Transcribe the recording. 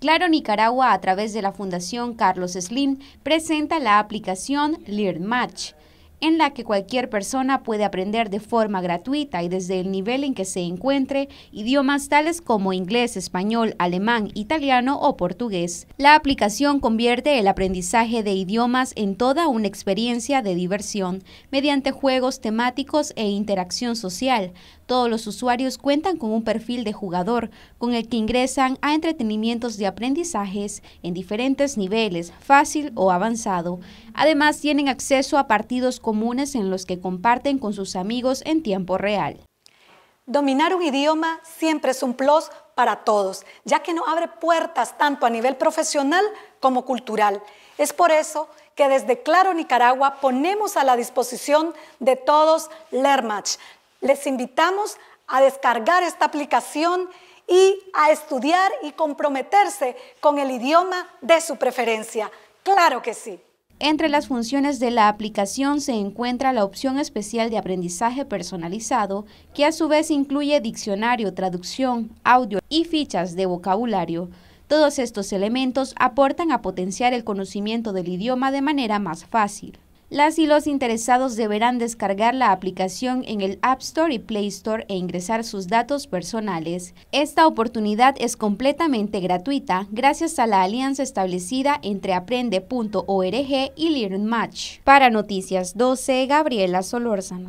Claro Nicaragua, a través de la Fundación Carlos Slim, presenta la aplicación LearnMatch, en la que cualquier persona puede aprender de forma gratuita y desde el nivel en que se encuentre idiomas tales como inglés, español, alemán, italiano o portugués. La aplicación convierte el aprendizaje de idiomas en toda una experiencia de diversión mediante juegos temáticos e interacción social. Todos los usuarios cuentan con un perfil de jugador con el que ingresan a entretenimientos de aprendizajes en diferentes niveles, fácil o avanzado. Además, tienen acceso a partidos comunes en los que comparten con sus amigos en tiempo real. Dominar un idioma siempre es un plus para todos, ya que no abre puertas tanto a nivel profesional como cultural. Es por eso que desde Claro Nicaragua ponemos a la disposición de todos LearnMatch. Les invitamos a descargar esta aplicación y a estudiar y comprometerse con el idioma de su preferencia. Claro que sí. Entre las funciones de la aplicación se encuentra la opción especial de aprendizaje personalizado, que a su vez incluye diccionario, traducción, audio y fichas de vocabulario. Todos estos elementos aportan a potenciar el conocimiento del idioma de manera más fácil. Las y los interesados deberán descargar la aplicación en el App Store y Play Store e ingresar sus datos personales. Esta oportunidad es completamente gratuita gracias a la alianza establecida entre aprende.org y LearnMatch. Para Noticias 12, Gabriela Solórzano.